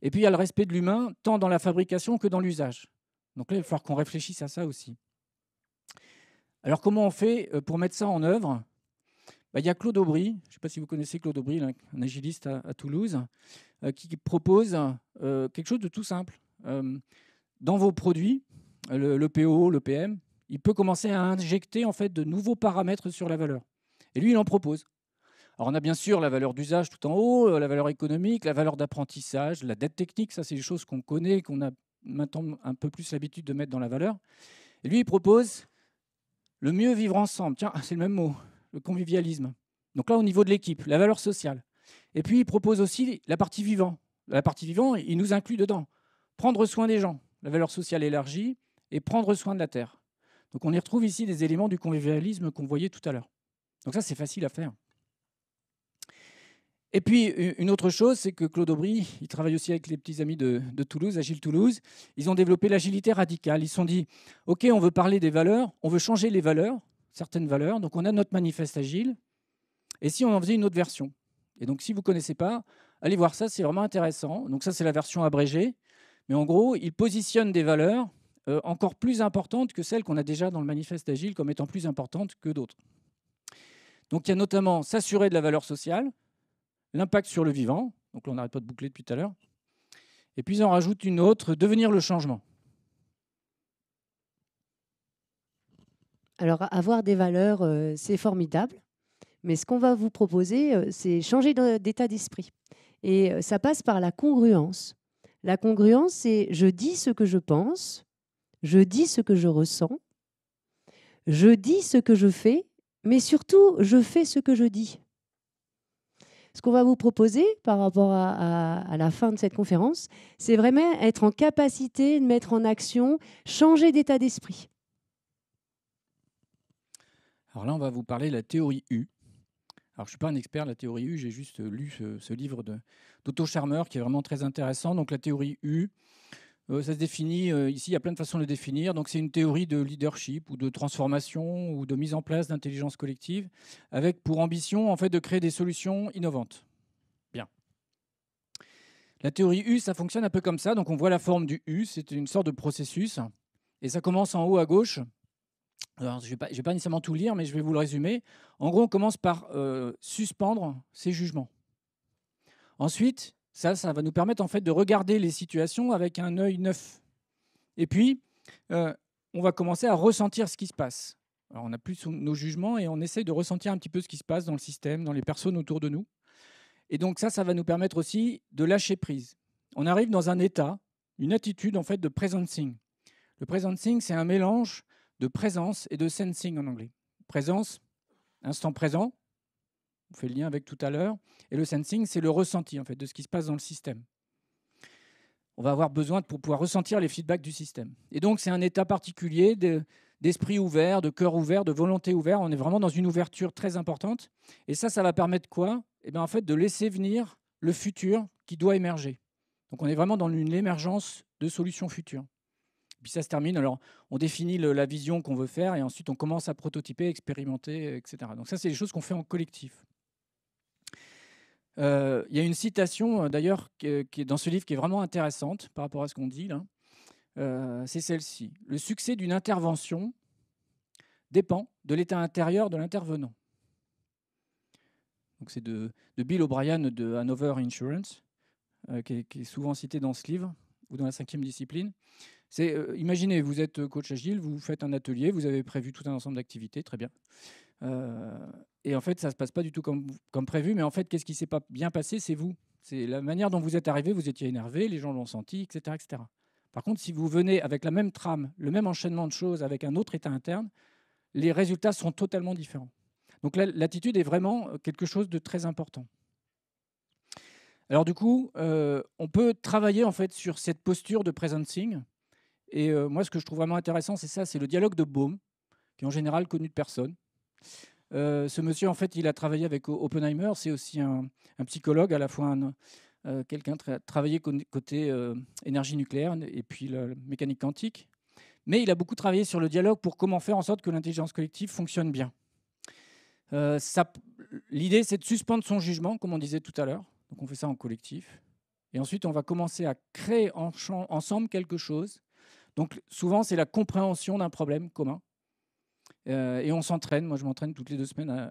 Et puis il y a le respect de l'humain, tant dans la fabrication que dans l'usage. Donc là, il va falloir qu'on réfléchisse à ça aussi. Alors comment on fait euh, pour mettre ça en œuvre bah, Il y a Claude Aubry, je ne sais pas si vous connaissez Claude Aubry, un agiliste à, Toulouse, qui propose quelque chose de tout simple. Euh, dans vos produits, le, le PO, le PM, il peut commencer à injecter en fait de nouveaux paramètres sur la valeur. Et lui, il en propose. Alors on a bien sûr la valeur d'usage tout en haut, euh, la valeur économique, la valeur d'apprentissage, la dette technique, ça c'est des choses qu'on connaît, qu'on a maintenant un peu plus l'habitude de mettre dans la valeur. Et lui, il propose le mieux vivre ensemble. Tiens, <laughs> c'est le même mot, le convivialisme. Donc là, au niveau de l'équipe, la valeur sociale. Et puis, il propose aussi la partie vivant. La partie vivant, il nous inclut dedans prendre soin des gens, la valeur sociale élargie, et prendre soin de la terre. Donc on y retrouve ici des éléments du convivialisme qu'on voyait tout à l'heure. Donc ça, c'est facile à faire. Et puis, une autre chose, c'est que Claude Aubry, il travaille aussi avec les petits amis de, Toulouse, Agile Toulouse. Ils ont développé l'agilité radicale. Ils se sont dit, OK, on veut parler des valeurs, on veut changer les valeurs, certaines valeurs. Donc, on a notre manifeste agile. Et si on en faisait une autre version Et donc, si vous ne connaissez pas, allez voir ça, c'est vraiment intéressant. Donc, ça, c'est la version abrégée. Mais en gros, il positionne des valeurs euh, encore plus importantes que celles qu'on a déjà dans le manifeste agile comme étant plus importantes que d'autres. Donc il y a notamment s'assurer de la valeur sociale, l'impact sur le vivant, donc là on n'arrête pas de boucler depuis tout à l'heure, et puis on rajoute une autre, devenir le changement. Alors avoir des valeurs, euh, c'est formidable, mais ce qu'on va vous proposer, euh, c'est changer d'état d'esprit. Et ça passe par la congruence. La congruence, c'est je dis ce que je pense, je dis ce que je ressens, je dis ce que je fais, mais surtout, je fais ce que je dis. Ce qu'on va vous proposer par rapport à, la fin de cette conférence, c'est vraiment être en capacité de mettre en action, changer d'état d'esprit. Alors là, on va vous parler de la théorie U je ne suis pas un expert de la théorie U, j'ai juste euh, lu ce, livre d'Otto Charmer qui est vraiment très intéressant. Donc, la théorie U, euh, ça se définit, euh, ici, il y a plein de façons de le définir. Donc, c'est une théorie de leadership ou de transformation ou de mise en place d'intelligence collective avec pour ambition, en fait, de créer des solutions innovantes. La théorie U, ça fonctionne un peu comme ça. Donc, on voit la forme du U, c'est une sorte de processus. Et ça commence en haut à gauche alors, je ne vais, pas nécessairement tout lire, mais je vais vous le résumer. En gros, on commence par euh, suspendre ses jugements. Ensuite, ça, ça va nous permettre en fait de regarder les situations avec un œil neuf. Et puis, euh, on va commencer à ressentir ce qui se passe. Alors, on n'a plus nos jugements et on essaie de ressentir un petit peu ce qui se passe dans le système, dans les personnes autour de nous. Et donc ça, ça va nous permettre aussi de lâcher prise. On arrive dans un état, une attitude en fait de presencing. Le presencing, c'est un mélange de présence et de sensing en anglais. Présence, instant présent, on fait le lien avec tout à l'heure, et le sensing, c'est le ressenti en fait de ce qui se passe dans le système. On va avoir besoin pour pouvoir ressentir les feedbacks du système. Et donc c'est un état particulier d'esprit ouvert, de cœur ouvert, de volonté ouverte. On est vraiment dans une ouverture très importante. Et ça, ça va permettre quoi Eh bien en fait de laisser venir le futur qui doit émerger. Donc on est vraiment dans l'émergence de solutions futures. Puis ça se termine. Alors, on définit la vision qu'on veut faire et ensuite on commence à prototyper, expérimenter, euh, etc. Donc ça, c'est des choses qu'on fait en collectif. Euh, il y a une citation euh, d'ailleurs dans ce livre qui est vraiment intéressante par rapport à ce qu'on dit là. c'est celle-ci. Le succès d'une intervention dépend de l'état intérieur de l'intervenant. Donc c'est de, Bill O'Brien de Hanover Insurance, qui, qui, est, souvent cité dans ce livre ou dans la cinquième discipline. Euh, imaginez, vous êtes euh, coach agile, vous faites un atelier, vous avez prévu tout un ensemble d'activités, très bien. Euh, et en fait, ça ne se passe pas du tout comme, prévu, mais en fait, qu'est-ce qui s'est pas bien passé C'est vous. C'est la manière dont vous êtes arrivé, vous étiez énervé, les gens l'ont senti, etc., Par contre, si vous venez avec la même trame, le même enchaînement de choses, avec un autre état interne, les résultats sont totalement différents. Donc l'attitude est vraiment quelque chose de très important. Alors du coup, on peut travailler en fait sur cette posture de presencing et moi, ce que je trouve vraiment intéressant, c'est ça, c'est le dialogue de Baum, qui est en général connu de personne. ce monsieur, en fait, il a travaillé avec Oppenheimer. C'est aussi un, psychologue, à la fois quelqu'un qui a travaillé côté énergie nucléaire et puis la, mécanique quantique. Mais il a beaucoup travaillé sur le dialogue pour comment faire en sorte que l'intelligence collective fonctionne bien. L'idée, c'est de suspendre son jugement, comme on disait tout à l'heure. Donc, on fait ça en collectif. Et ensuite, on va commencer à créer en, ensemble quelque chose donc souvent, c'est la compréhension d'un problème commun. Euh, et on s'entraîne. Moi, je m'entraîne toutes les deux semaines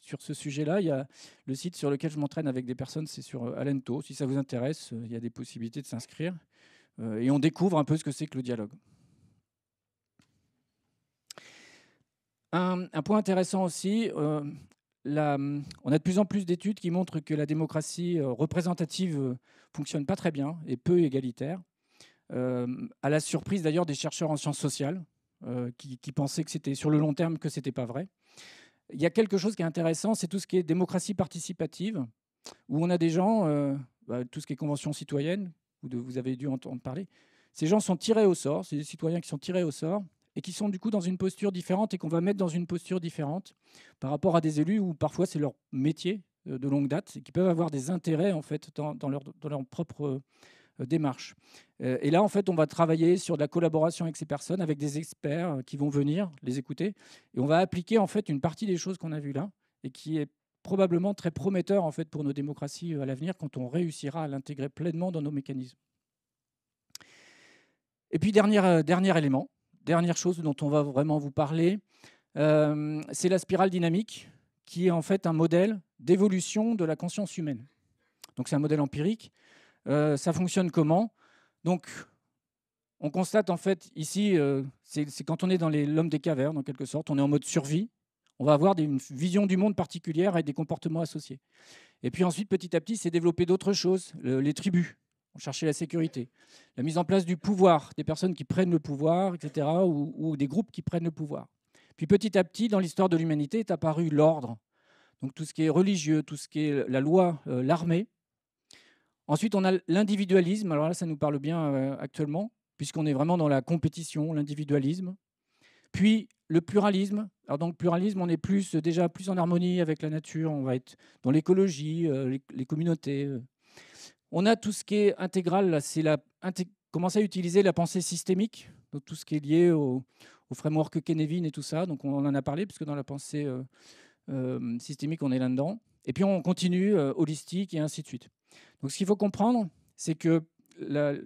sur ce sujet-là. Il y a le site sur lequel je m'entraîne avec des personnes, c'est sur euh, Alento. Si ça vous intéresse, euh, il y a des possibilités de s'inscrire. et on découvre un peu ce que c'est que le dialogue. Un, point intéressant aussi, on a de plus en plus d'études qui montrent que la démocratie représentative fonctionne pas très bien et peu égalitaire. Euh, à la surprise d'ailleurs des chercheurs en sciences sociales, euh, qui, pensaient que c'était sur le long terme que ce n'était pas vrai. Il y a quelque chose qui est intéressant, c'est tout ce qui est démocratie participative, où on a des gens, euh, bah, tout ce qui est convention citoyenne, vous, de, vous avez dû entendre parler, ces gens sont tirés au sort, c'est des citoyens qui sont tirés au sort et qui sont du coup dans une posture différente et qu'on va mettre dans une posture différente par rapport à des élus où parfois c'est leur métier de longue date et qui peuvent avoir des intérêts en fait leur, dans leur, propre euh, démarche. Euh, et là, en fait, on va travailler sur de la collaboration avec ces personnes, avec des experts euh, qui vont venir les écouter, et on va appliquer en fait une partie des choses qu'on a vues là et qui est probablement très prometteur en fait pour nos démocraties à l'avenir quand on réussira à l'intégrer pleinement dans nos mécanismes. Et puis dernier, dernier élément, dernière chose dont on va vraiment vous parler, c'est la spirale dynamique qui est en fait un modèle d'évolution de la conscience humaine. Donc c'est un modèle empirique euh, ça fonctionne comment. Donc, on constate en fait ici, euh, c'est quand on est dans l'homme des cavernes, en quelque sorte, on est en mode survie. On va avoir une vision du monde particulière et des comportements associés. Et puis ensuite, petit à petit, c'est développé d'autres choses, les tribus. On cherchait la sécurité, la mise en place du pouvoir, des personnes qui prennent le pouvoir, etc., ou, des groupes qui prennent le pouvoir. Puis petit à petit, dans l'histoire de l'humanité, est apparu l'ordre. Donc tout ce qui est religieux, tout ce qui est la loi, euh, l'armée, Ensuite, on a l'individualisme. Alors là, ça nous parle bien euh, actuellement, puisqu'on est vraiment dans la compétition, l'individualisme. Puis le pluralisme. Alors dans le pluralisme, on est plus, euh, déjà plus en harmonie avec la nature. On va être dans l'écologie, euh, les, communautés. On a tout ce qui est intégral. C'est la commencer à utiliser la pensée systémique, donc tout ce qui est lié au, framework Kennevin et tout ça. Donc on en a parlé, puisque dans la pensée systémique, on est là-dedans. Et puis on continue holistique et ainsi de suite. Donc ce qu'il faut comprendre, c'est que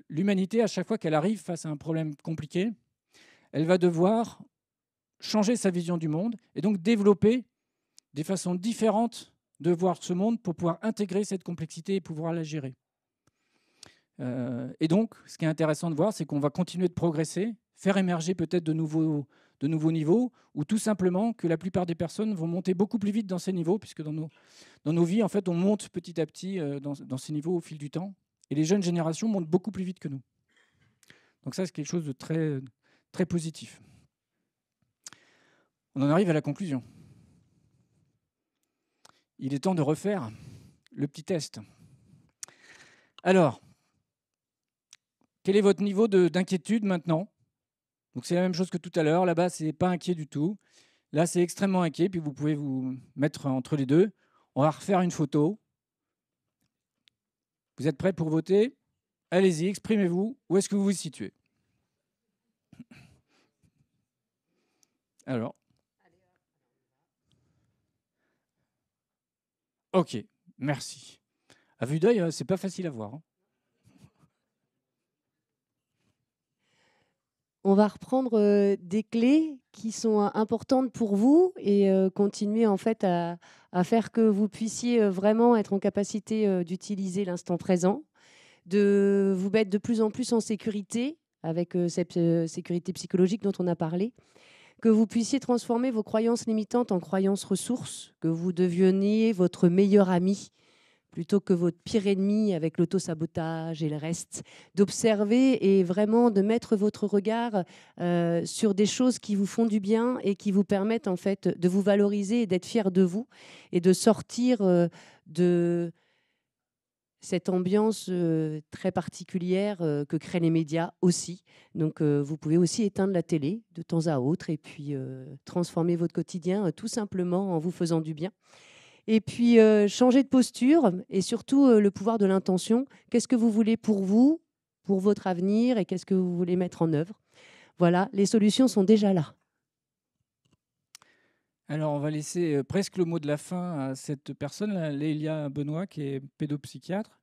l'humanité, à chaque fois qu'elle arrive face à un problème compliqué, elle va devoir changer sa vision du monde et donc développer des façons différentes de voir ce monde pour pouvoir intégrer cette complexité et pouvoir la gérer. Euh, et donc, ce qui est intéressant de voir, c'est qu'on va continuer de progresser, faire émerger peut-être de nouveaux de nouveaux niveaux, ou tout simplement que la plupart des personnes vont monter beaucoup plus vite dans ces niveaux, puisque dans nos, dans nos vies, en fait, on monte petit à petit euh, dans, dans ces niveaux au fil du temps. Et les jeunes générations montent beaucoup plus vite que nous. Donc ça, c'est quelque chose de très, très positif. On en arrive à la conclusion. Il est temps de refaire le petit test. Alors, quel est votre niveau d'inquiétude maintenant donc c'est la même chose que tout à l'heure. Là-bas, c'est pas inquiet du tout. Là, c'est extrêmement inquiet. Puis vous pouvez vous mettre entre les deux. On va refaire une photo. Vous êtes prêts pour voter Allez-y, exprimez-vous. Où est-ce que vous vous situez Alors. Ok, merci. À vue d'œil, hein, c'est pas facile à voir. Hein. On va reprendre euh, des clés qui sont euh, importantes pour vous et euh, continuer en fait à, faire que vous puissiez vraiment être en capacité d'utiliser l'instant présent, de vous mettre de plus en plus en sécurité avec cette sécurité psychologique dont on a parlé, que vous puissiez transformer vos croyances limitantes en croyances ressources, que vous deveniez votre meilleur ami plutôt que votre pire ennemi avec l'auto-sabotage et le reste, d'observer et vraiment de mettre votre regard euh, sur des choses qui vous font du bien et qui vous permettent en fait de vous valoriser et d'être fiers de vous et de sortir euh, de cette ambiance euh, très particulière que créent les médias aussi. Donc vous pouvez aussi éteindre la télé de temps à autre et puis transformer votre quotidien tout simplement en vous faisant du bien. Et puis, euh, changer de posture et surtout euh, le pouvoir de l'intention. Qu'est-ce que vous voulez pour vous, pour votre avenir et qu'est-ce que vous voulez mettre en œuvre Voilà, les solutions sont déjà là. Alors, on va laisser euh, presque le mot de la fin à cette personne, Lélia Benoît, qui est pédopsychiatre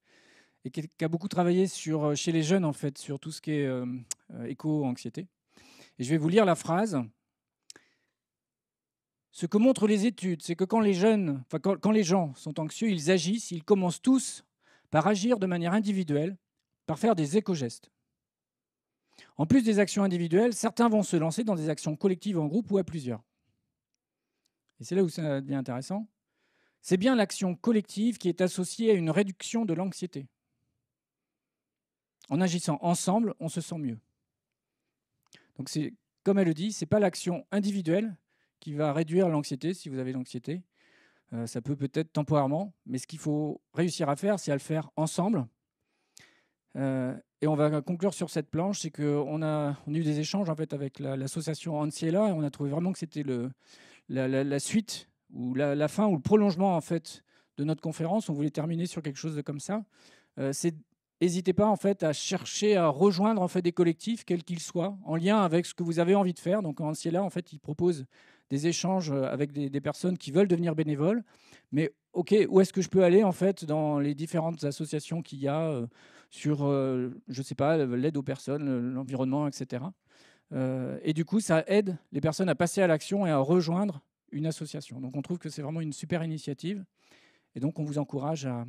et qui a beaucoup travaillé sur, chez les jeunes, en fait, sur tout ce qui est éco-anxiété. Et je vais vous lire la phrase ce que montrent les études, c'est que quand les gens sont anxieux, ils agissent, ils commencent tous par agir de manière individuelle, par faire des éco-gestes. En plus des actions individuelles, certains vont se lancer dans des actions collectives en groupe ou à plusieurs. Et c'est là où ça devient intéressant. C'est bien l'action collective qui est associée à une réduction de l'anxiété. En agissant ensemble, on se sent mieux. Donc comme elle le dit, ce n'est pas l'action individuelle, qui va réduire l'anxiété, si vous avez l'anxiété. Euh, ça peut peut-être temporairement, mais ce qu'il faut réussir à faire, c'est à le faire ensemble. Euh, et on va conclure sur cette planche, c'est qu'on a, on a eu des échanges en fait avec l'association Anciela et on a trouvé vraiment que c'était le, la, suite ou la, fin ou le prolongement en fait de notre conférence. On voulait terminer sur quelque chose de comme ça. Euh, c'est N'hésitez pas en fait à chercher à rejoindre en fait des collectifs quels qu'ils soient en lien avec ce que vous avez envie de faire. Donc Anciela en fait il propose des échanges euh, avec des, personnes qui veulent devenir bénévoles. Mais OK, où est-ce que je peux aller en fait dans les différentes associations qu'il y a euh, sur, euh, je sais pas, l'aide aux personnes, l'environnement, etc. et du coup, ça aide les personnes à passer à l'action et à rejoindre une association. Donc on trouve que c'est vraiment une super initiative. Et donc on vous encourage à,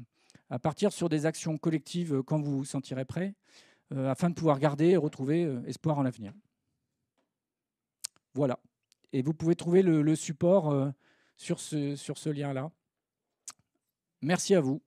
à partir sur des actions collectives quand vous vous sentirez prêt, afin de pouvoir garder et retrouver espoir en l'avenir. Voilà. Et vous pouvez trouver le, support euh, sur ce lien-là. Merci à vous.